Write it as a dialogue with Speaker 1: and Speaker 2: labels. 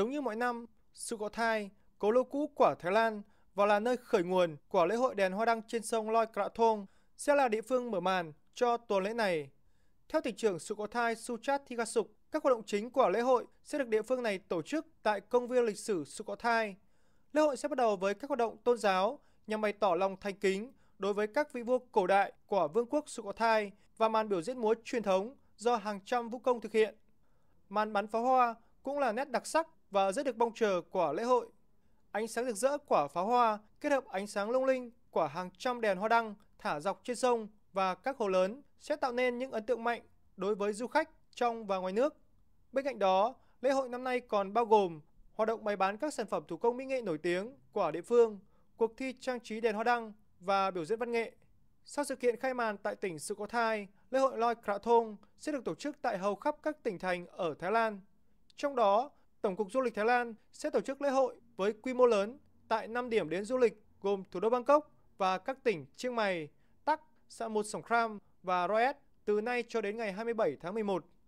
Speaker 1: Giống như mọi năm, Sukhothai, cố đô cũ của Thái Lan và là nơi khởi nguồn của lễ hội đèn hoa đăng trên sông Loi Krathong sẽ là địa phương mở màn cho tuần lễ này. Theo thị trưởng Sukhothai Suchat Thigasuk, các hoạt động chính của lễ hội sẽ được địa phương này tổ chức tại công viên lịch sử Sukhothai. Lễ hội sẽ bắt đầu với các hoạt động tôn giáo nhằm bày tỏ lòng thành kính đối với các vị vua cổ đại của Vương quốc Sukhothai và màn biểu diễn múa truyền thống do hàng trăm vũ công thực hiện. Màn bắn pháo hoa cũng là nét đặc sắc và rất được mong chờ của lễ hội. Ánh sáng rực rỡ quả pháo hoa kết hợp ánh sáng lung linh của hàng trăm đèn hoa đăng thả dọc trên sông và các hồ lớn sẽ tạo nên những ấn tượng mạnh đối với du khách trong và ngoài nước. Bên cạnh đó, lễ hội năm nay còn bao gồm hoạt động bày bán các sản phẩm thủ công mỹ nghệ nổi tiếng của địa phương, cuộc thi trang trí đèn hoa đăng và biểu diễn văn nghệ. Sau sự kiện khai màn tại tỉnh Thai, lễ hội Loi Krathong sẽ được tổ chức tại hầu khắp các tỉnh thành ở Thái Lan. Trong đó, Tổng cục Du lịch Thái Lan sẽ tổ chức lễ hội với quy mô lớn tại 5 điểm đến du lịch gồm thủ đô Bangkok và các tỉnh Chiang Mai, Tak, Samut Songkhram và Royat từ nay cho đến ngày 27 tháng 11.